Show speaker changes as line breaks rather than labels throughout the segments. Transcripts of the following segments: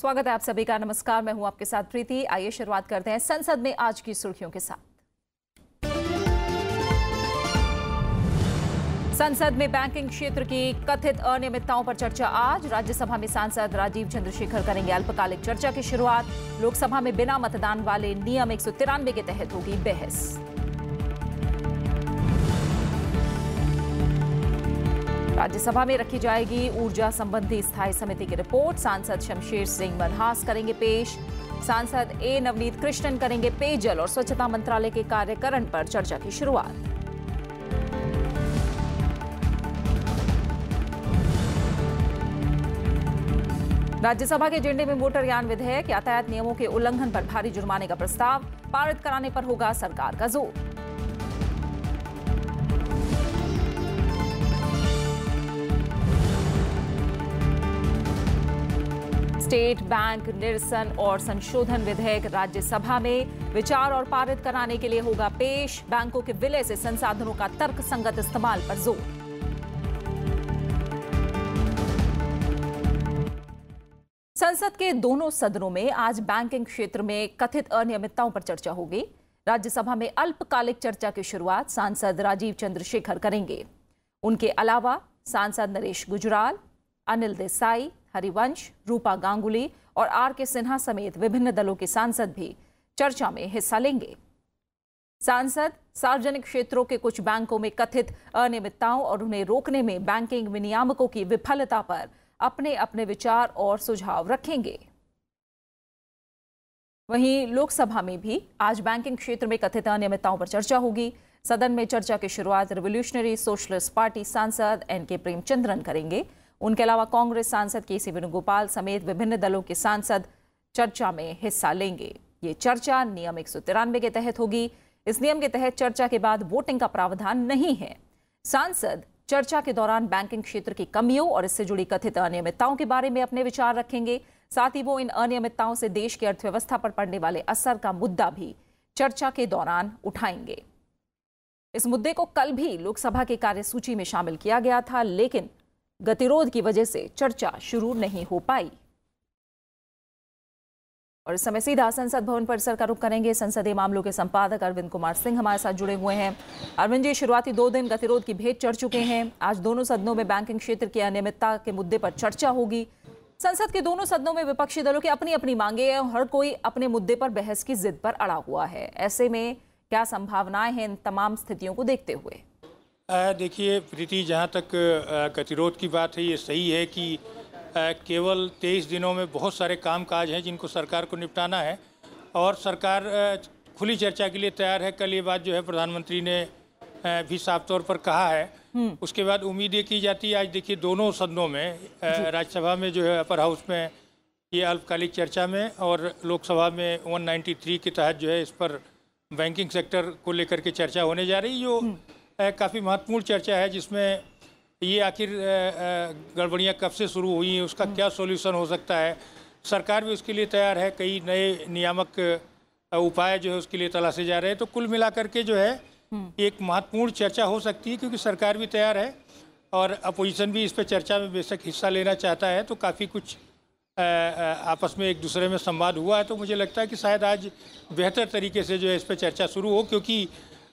स्वागत है आप सभी का नमस्कार मैं हूं आपके साथ प्रीति आइए शुरुआत करते हैं संसद में आज की सुर्खियों के साथ संसद में बैंकिंग क्षेत्र की कथित अनियमितताओं पर चर्चा आज राज्यसभा में सांसद राजीव चंद्रशेखर करेंगे अल्पकालिक चर्चा की शुरुआत लोकसभा में बिना मतदान वाले नियम एक के तहत होगी बहस राज्यसभा में रखी जाएगी ऊर्जा संबंधी स्थायी समिति की रिपोर्ट सांसद शमशेर सिंह मनहास करेंगे पेश सांसद ए नवनीत कृष्णन करेंगे पेयजल और स्वच्छता मंत्रालय के कार्यकरण पर चर्चा की शुरुआत राज्यसभा के एजेंडे में मोटरयान विधेयक यातायात नियमों के उल्लंघन पर भारी जुर्माने का प्रस्ताव पारित कराने पर होगा सरकार का जोर स्टेट बैंक निरसन और संशोधन विधेयक राज्यसभा में विचार और पारित कराने के लिए होगा पेश बैंकों के विलय से संसाधनों का तर्क संगत इस्तेमाल पर जोर संसद के दोनों सदनों में आज बैंकिंग क्षेत्र में कथित अनियमितताओं पर चर्चा होगी राज्यसभा में अल्पकालिक चर्चा की शुरुआत सांसद राजीव चंद्रशेखर करेंगे उनके अलावा सांसद नरेश गुजराल अनिल देसाई हरिवंश रूपा गांगुली और आर के सिन्हा समेत विभिन्न दलों के सांसद भी चर्चा में हिस्सा लेंगे सांसद सार्वजनिक क्षेत्रों के कुछ बैंकों में कथित अनियमितताओं और उन्हें रोकने में बैंकिंग विनियामकों की विफलता पर अपने अपने विचार और सुझाव रखेंगे वहीं लोकसभा में भी आज बैंकिंग क्षेत्र में कथित अनियमितताओं पर चर्चा होगी सदन में चर्चा की शुरुआत रिवोल्यूशनरी सोशलिस्ट पार्टी सांसद एन के प्रेमचंद्रन करेंगे उनके अलावा कांग्रेस सांसद के सी वेणुगोपाल समेत विभिन्न दलों के सांसद चर्चा में हिस्सा लेंगे ये चर्चा नियम एक के तहत होगी इस नियम के तहत चर्चा के बाद वोटिंग का प्रावधान नहीं है सांसद चर्चा के दौरान बैंकिंग क्षेत्र की कमियों और इससे जुड़ी कथित अनियमितताओं के बारे में अपने विचार रखेंगे साथ ही वो इन अनियमितताओं से देश की अर्थव्यवस्था पर पड़ने वाले असर का मुद्दा भी चर्चा के दौरान उठाएंगे इस मुद्दे को कल भी लोकसभा की कार्यसूची में शामिल किया गया था लेकिन गतिरोध की वजह से चर्चा शुरू नहीं हो पाई और इस समय सीधा संसद भवन परिसर का रुख करेंगे संसदीय मामलों के संपादक अरविंद कुमार सिंह हमारे साथ जुड़े हुए हैं अरविंद जी शुरुआती दो दिन गतिरोध की भेंट चढ़ चुके हैं आज दोनों सदनों में बैंकिंग क्षेत्र की अनियमितता के मुद्दे पर चर्चा होगी संसद के दोनों सदनों में विपक्षी दलों की अपनी अपनी मांगे हैं हर कोई अपने मुद्दे पर बहस की जिद पर अड़ा हुआ है ऐसे में क्या संभावनाएं हैं इन तमाम स्थितियों को देखते हुए
देखिए प्रीति जहाँ तक गतिरोध की बात है ये सही है कि केवल तेईस दिनों में बहुत सारे काम काज हैं जिनको सरकार को निपटाना है और सरकार खुली चर्चा के लिए तैयार है कल ये बात जो है प्रधानमंत्री ने भी साफ तौर पर कहा है हम्म। उसके बाद उम्मीद ये की जाती है आज देखिए दोनों सदनों में राज्यसभा में जो है अपर हाउस में ये अल्पकालिक चर्चा में और लोकसभा में 193 के तहत जो है इस पर बैंकिंग सेक्टर को लेकर के चर्चा होने जा रही जो हम्म। काफ़ी महत्वपूर्ण चर्चा है जिसमें ये आखिर गड़बड़ियाँ कब से शुरू हुई हैं उसका क्या सोल्यूशन हो सकता है सरकार भी उसके लिए तैयार है कई नए नियामक उपाय जो है उसके लिए तलाशे जा रहे हैं तो कुल मिलाकर के जो है हम्म। एक महत्वपूर्ण चर्चा हो सकती है क्योंकि सरकार भी तैयार है और अपोजिशन भी इस पर चर्चा में बेशक हिस्सा लेना चाहता है तो काफ़ी कुछ आपस में एक दूसरे में संवाद हुआ है तो मुझे लगता है कि शायद आज बेहतर तरीके से जो है इस पर चर्चा शुरू हो क्योंकि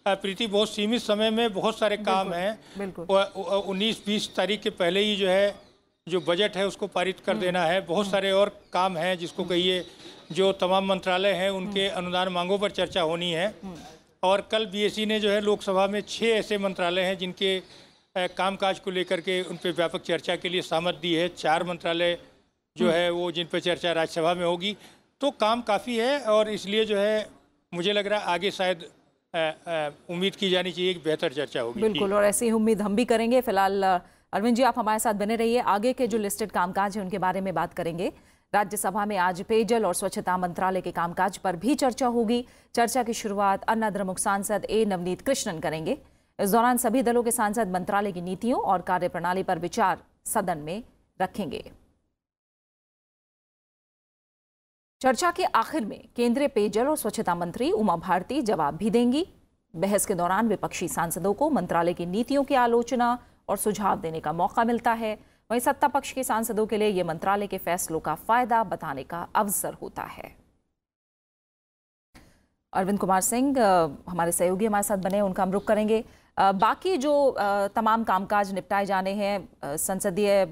प्रीति बहुत सीमित समय में बहुत सारे काम हैं उन्नीस बीस तारीख के पहले ही जो है जो बजट है उसको पारित कर हम्म। देना है बहुत सारे और काम हैं जिसको हम्म। कहिए जो तमाम मंत्रालय हैं उनके हम्म। अनुदान मांगों पर चर्चा होनी है और कल बीएससी ने जो है लोकसभा में छः ऐसे मंत्रालय हैं जिनके कामकाज को लेकर के उन पर व्यापक चर्चा के लिए सहमत दी है चार मंत्रालय जो है वो जिन पर चर्चा राज्यसभा में होगी तो काम काफ़ी है और इसलिए जो है मुझे लग रहा है आगे शायद उम्मीद की जानी चाहिए कि बेहतर चर्चा होगी बिल्कुल और
ऐसी उम्मीद हम भी करेंगे फिलहाल अरविंद जी आप हमारे साथ बने रहिए आगे के जो लिस्टेड कामकाज हैं उनके बारे में बात करेंगे राज्यसभा में आज पेयजल और स्वच्छता मंत्रालय के कामकाज पर भी चर्चा होगी चर्चा की शुरुआत अन्ना द्रमुख सांसद ए नवनीत कृष्णन करेंगे इस दौरान सभी दलों के सांसद मंत्रालय की नीतियों और कार्यप्रणाली पर विचार सदन में रखेंगे चर्चा के आखिर में केंद्रीय पेयजल और स्वच्छता मंत्री उमा भारती जवाब भी देंगी बहस के दौरान विपक्षी सांसदों को मंत्रालय की नीतियों की आलोचना और सुझाव देने का मौका मिलता है वहीं सत्ता पक्ष के सांसदों के लिए ये मंत्रालय के फैसलों का फायदा बताने का अवसर होता है अरविंद कुमार सिंह हमारे सहयोगी हमारे साथ बने उनका हम रुख करेंगे बाकी जो तमाम कामकाज निपटाए जाने हैं संसदीय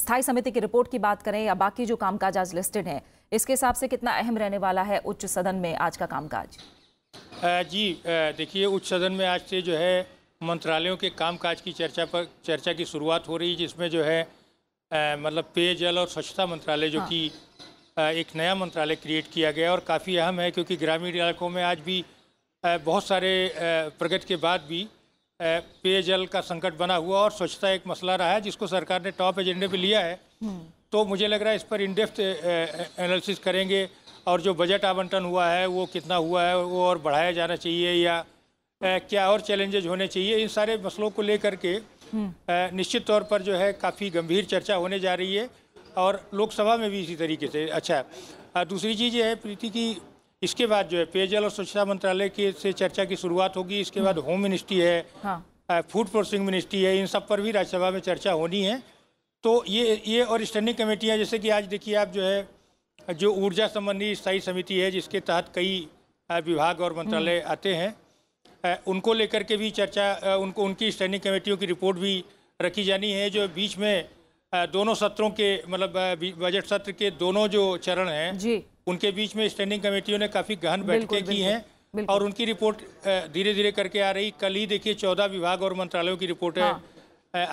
स्थायी समिति की रिपोर्ट की बात करें या बाकी जो कामकाज आज लिस्टेड हैं इसके हिसाब से कितना अहम रहने वाला है उच्च सदन में आज का कामकाज
जी देखिए उच्च सदन में आज से जो है मंत्रालयों के कामकाज की चर्चा पर चर्चा की शुरुआत हो रही है जिसमें जो है आ, मतलब पेयजल और स्वच्छता मंत्रालय जो हाँ। कि एक नया मंत्रालय क्रिएट किया गया और काफ़ी अहम है क्योंकि ग्रामीण इलाकों में आज भी बहुत सारे प्रगति के बाद भी पेयजल का संकट बना हुआ और स्वच्छता एक मसला रहा है जिसको सरकार ने टॉप एजेंडे पे लिया है हम्म। तो मुझे लग रहा है इस पर इनडेप्थ एनालिसिस करेंगे और जो बजट आवंटन हुआ है वो कितना हुआ है वो और बढ़ाया जाना चाहिए या क्या और चैलेंजेज होने चाहिए इन सारे मसलों को लेकर के हम्म। निश्चित तौर पर जो है काफ़ी गंभीर चर्चा होने जा रही है और लोकसभा में भी इसी तरीके से अच्छा दूसरी चीज़ ये है प्रीति की इसके बाद जो है पेयजल और स्वच्छता मंत्रालय की से चर्चा की शुरुआत होगी इसके बाद होम मिनिस्ट्री है हाँ। फूड प्रोसेसिंग मिनिस्ट्री है इन सब पर भी राज्यसभा में चर्चा होनी है तो ये ये और स्टैंडिंग कमेटियाँ जैसे कि आज देखिए आप जो है जो ऊर्जा संबंधी स्थायी समिति है जिसके तहत कई विभाग और मंत्रालय हम्म। आते हैं उनको लेकर के भी चर्चा उनको उनकी स्टैंडिंग कमेटियों की रिपोर्ट भी रखी जानी है जो बीच में दोनों सत्रों के मतलब बजट सत्र के दोनों जो चरण हैं उनके बीच में स्टैंडिंग कमेटियों ने काफ़ी गहन बैठकें की हैं और उनकी रिपोर्ट धीरे धीरे करके आ रही कल ही देखिए चौदह विभाग और मंत्रालयों की रिपोर्टें हाँ।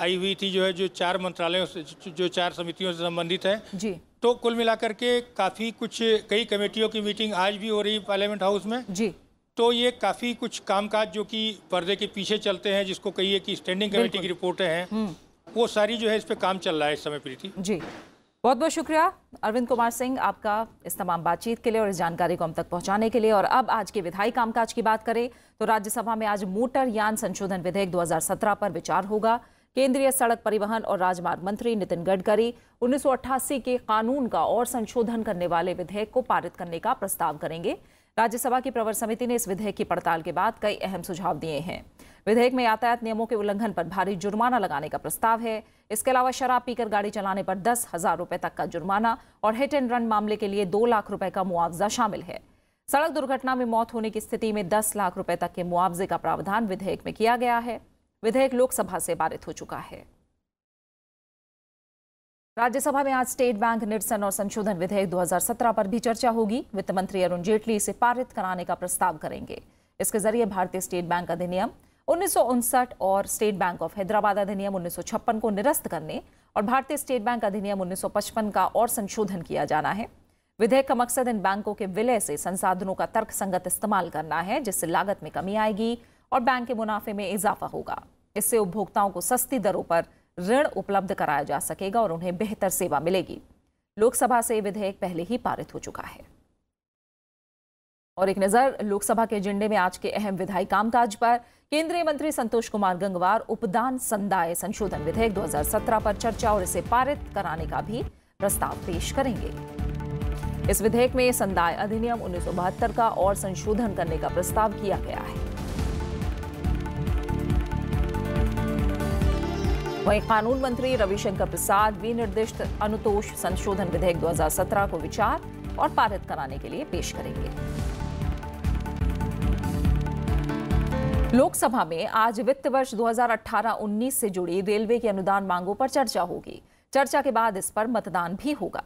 आई हुई थी जो है जो चार मंत्रालयों से जो चार समितियों से संबंधित है जी तो कुल मिलाकर के काफ़ी कुछ कई कमेटियों की मीटिंग आज भी हो रही पार्लियामेंट हाउस में जी तो ये काफ़ी कुछ कामकाज जो कि पर्दे के पीछे चलते हैं जिसको कहिए कि स्टैंडिंग कमेटी की रिपोर्टें हैं हम्म। वो सारी जो है इस पर काम चल रहा है इस समय प्रीति जी
बहुत बहुत शुक्रिया अरविंद कुमार सिंह आपका इस तमाम बातचीत के लिए और इस जानकारी को हम तक पहुंचाने के लिए और अब आज के विधायी कामकाज की बात करें तो राज्यसभा में आज मोटर यान संशोधन विधेयक 2017 पर विचार होगा केंद्रीय सड़क परिवहन और राजमार्ग मंत्री नितिन गडकरी उन्नीस के कानून का और संशोधन करने वाले विधेयक को पारित करने का प्रस्ताव करेंगे राज्यसभा की प्रवर समिति ने इस विधेयक की पड़ताल के बाद कई अहम सुझाव दिए हैं विधेयक में यातायात नियमों के उल्लंघन पर भारी जुर्माना लगाने का प्रस्ताव है इसके अलावा शराब पीकर गाड़ी चलाने पर दस हजार रुपए तक का जुर्माना और हिट एंड रन मामले के लिए दो लाख रुपए का मुआवजा शामिल है सड़क दुर्घटना में मौत होने की स्थिति में दस लाख रुपए तक के मुआवजे का प्रावधान विधेयक में किया गया है विधेयक लोकसभा से पारित हो चुका है राज्यसभा में आज स्टेट बैंक निरसन और संशोधन विधेयक 2017 पर भी चर्चा होगी वित्त मंत्री अरुण जेटली इसे पारित कराने का प्रस्ताव करेंगे इसके जरिए भारतीय स्टेट बैंक अधिनियम उन्नीस और स्टेट बैंक ऑफ हैदराबाद अधिनियम उन्नीस को निरस्त करने और भारतीय स्टेट बैंक अधिनियम उन्नीस का और संशोधन किया जाना है विधेयक का मकसद इन बैंकों के विलय से संसाधनों का तर्क संगत इस्तेमाल करना है जिससे लागत में कमी आएगी और बैंक के मुनाफे में इजाफा होगा इससे उपभोक्ताओं को सस्ती दरों पर ऋण उपलब्ध कराया जा सकेगा और उन्हें बेहतर सेवा मिलेगी लोकसभा से विधेयक पहले ही पारित हो चुका है और एक नजर लोकसभा के एजेंडे में आज के अहम विधायी कामकाज पर केंद्रीय मंत्री संतोष कुमार गंगवार उपदान संदाय संशोधन विधेयक 2017 पर चर्चा और इसे पारित कराने का भी प्रस्ताव पेश करेंगे इस विधेयक में संदाय अधिनियम उन्नीस का और संशोधन करने का प्रस्ताव किया गया है वहीं कानून मंत्री रविशंकर प्रसाद विनिर्दिष्ट अनुतोष संशोधन विधेयक 2017 को विचार और पारित कराने के लिए पेश करेंगे लोकसभा में आज वित्त वर्ष 2018-19 से जुड़ी रेलवे की अनुदान मांगों पर चर्चा होगी चर्चा के बाद इस पर मतदान भी होगा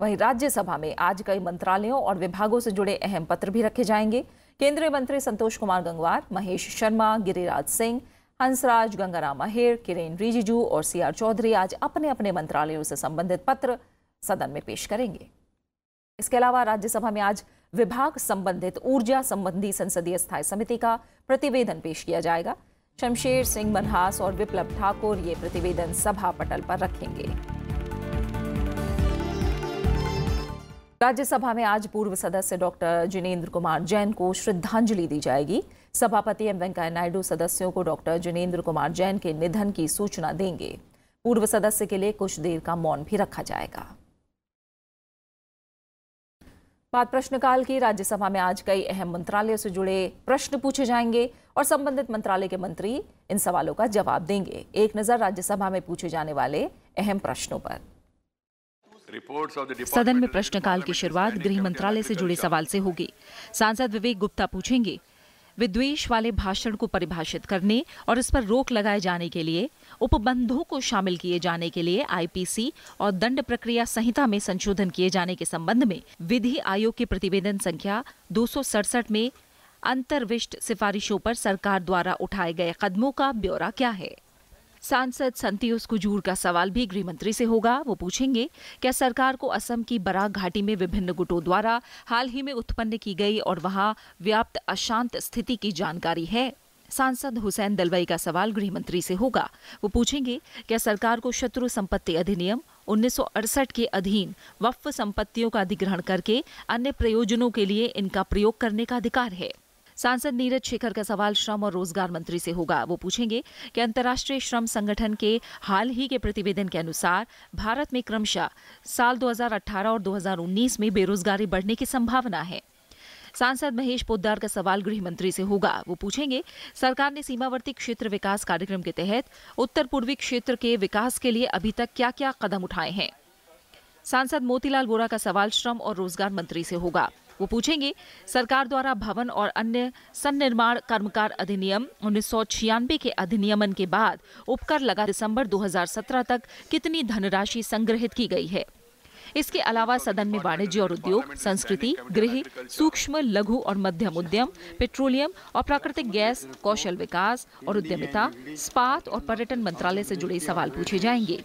वहीं राज्यसभा में आज कई मंत्रालयों और विभागों से जुड़े अहम पत्र भी रखे जाएंगे केंद्रीय मंत्री संतोष कुमार गंगवार महेश शर्मा गिरिराज सिंह हंसराज गंगाराम अहिर किरेन रिजिजू और सीआर चौधरी आज अपने अपने मंत्रालयों से संबंधित पत्र सदन में पेश करेंगे इसके अलावा राज्यसभा में आज विभाग संबंधित ऊर्जा संबंधी संसदीय स्थायी समिति का प्रतिवेदन पेश किया जाएगा शमशेर सिंह मनहास और विप्लव ठाकुर ये प्रतिवेदन सभा पटल पर रखेंगे राज्यसभा में आज पूर्व सदस्य डॉक्टर जिनेन्द्र कुमार जैन को श्रद्धांजलि दी जाएगी सभापति एम वेंकैया नायडू सदस्यों को डॉक्टर जिनेन्द्र कुमार जैन के निधन की सूचना देंगे पूर्व सदस्य के लिए कुछ देर का मौन भी रखा जाएगा बात प्रश्नकाल की राज्यसभा में आज कई अहम मंत्रालयों से जुड़े प्रश्न पूछे जाएंगे और संबंधित मंत्रालय के मंत्री इन सवालों का जवाब देंगे एक नज़र राज्यसभा में पूछे जाने वाले अहम प्रश्नों पर सदन में प्रश्नकाल की शुरुआत गृह मंत्रालय से जुड़े सवाल से होगी सांसद विवेक गुप्ता पूछेंगे विद्वेश वाले भाषण को परिभाषित करने और इस पर रोक लगाए जाने के लिए उपबंधों को शामिल किए जाने के लिए आईपीसी और दंड प्रक्रिया संहिता में संशोधन किए जाने के संबंध में विधि आयोग के प्रतिवेदन संख्या दो में अंतर्विष्ट सिफारिशों पर सरकार द्वारा उठाए गए कदमों का ब्यौरा क्या है सांसद संतोष कुजूर का सवाल भी गृह मंत्री से होगा वो पूछेंगे क्या सरकार को असम की बराक घाटी में विभिन्न गुटों द्वारा हाल ही में उत्पन्न की गई और वहां व्याप्त अशांत स्थिति की जानकारी है सांसद हुसैन दलवाई का सवाल गृह मंत्री से होगा वो पूछेंगे क्या सरकार को शत्रु संपत्ति अधिनियम उन्नीस के अधीन वक्फ संपत्तियों का अधिग्रहण करके अन्य प्रयोजनों के लिए इनका प्रयोग करने का अधिकार है सांसद नीरज शेखर का सवाल श्रम और रोजगार मंत्री से होगा वो पूछेंगे कि अंतर्राष्ट्रीय श्रम संगठन के हाल ही के प्रतिवेदन के अनुसार भारत में क्रमशः साल 2018 और 2019 में बेरोजगारी बढ़ने की संभावना है सांसद महेश पोद्दार का सवाल गृह मंत्री से होगा वो पूछेंगे सरकार ने सीमावर्ती क्षेत्र विकास कार्यक्रम के तहत उत्तर पूर्वी क्षेत्र के विकास के लिए अभी तक क्या क्या कदम उठाए हैं सांसद मोतीलाल वोरा का सवाल श्रम और रोजगार मंत्री से होगा वो पूछेंगे सरकार द्वारा भवन और अन्य सन्निर्माण कर्मकार अधिनियम उन्नीस के अधिनियमन के बाद उपकर लगा दिसंबर 2017 तक कितनी धनराशि संग्रहित की गई है इसके अलावा सदन में वाणिज्य और उद्योग संस्कृति गृह सूक्ष्म लघु और मध्यम उद्यम पेट्रोलियम और प्राकृतिक गैस कौशल विकास और उद्यमिता स्पात और पर्यटन मंत्रालय से जुड़े सवाल पूछे जाएंगे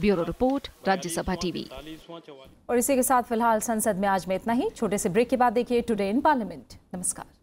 ब्यूरो रिपोर्ट राज्यसभा टीवी और इसी के साथ फिलहाल संसद में आज में इतना ही छोटे से ब्रेक के बाद देखिए टुडे इन पार्लियामेंट नमस्कार